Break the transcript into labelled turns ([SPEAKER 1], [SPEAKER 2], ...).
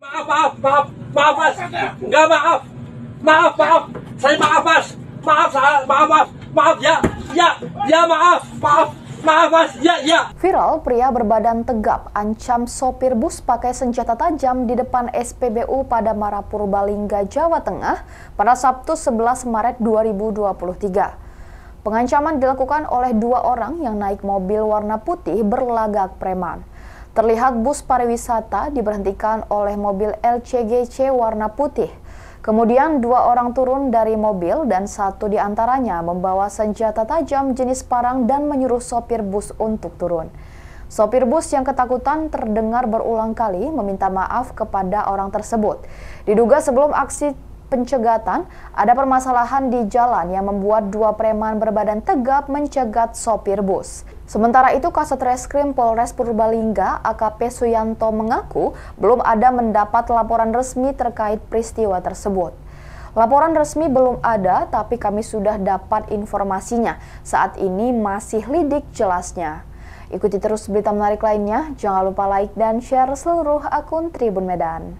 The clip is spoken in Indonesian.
[SPEAKER 1] Maaf, maaf, maaf, maaf, Mas. Enggak maaf. Maaf, maaf. Saya maaf, Mas. Maaf, maaf, maaf, maaf ya. Ya, ya maaf, maaf. Maaf, Mas. Ya, ya.
[SPEAKER 2] Viral pria berbadan tegap ancam sopir bus pakai senjata tajam di depan SPBU pada Marapur Balingga Jawa Tengah pada Sabtu 11 Maret 2023. Pengancaman dilakukan oleh dua orang yang naik mobil warna putih berlagak preman terlihat bus pariwisata diberhentikan oleh mobil LCGC warna putih. Kemudian dua orang turun dari mobil dan satu di antaranya membawa senjata tajam jenis parang dan menyuruh sopir bus untuk turun. Sopir bus yang ketakutan terdengar berulang kali meminta maaf kepada orang tersebut. Diduga sebelum aksi pencegatan, ada permasalahan di jalan yang membuat dua preman berbadan tegap mencegat sopir bus. Sementara itu, Kasat Reskrim Polres Purbalingga AKP Suyanto mengaku belum ada mendapat laporan resmi terkait peristiwa tersebut. Laporan resmi belum ada, tapi kami sudah dapat informasinya. Saat ini masih lidik jelasnya. Ikuti terus berita menarik lainnya. Jangan lupa like dan share seluruh akun Tribun Medan.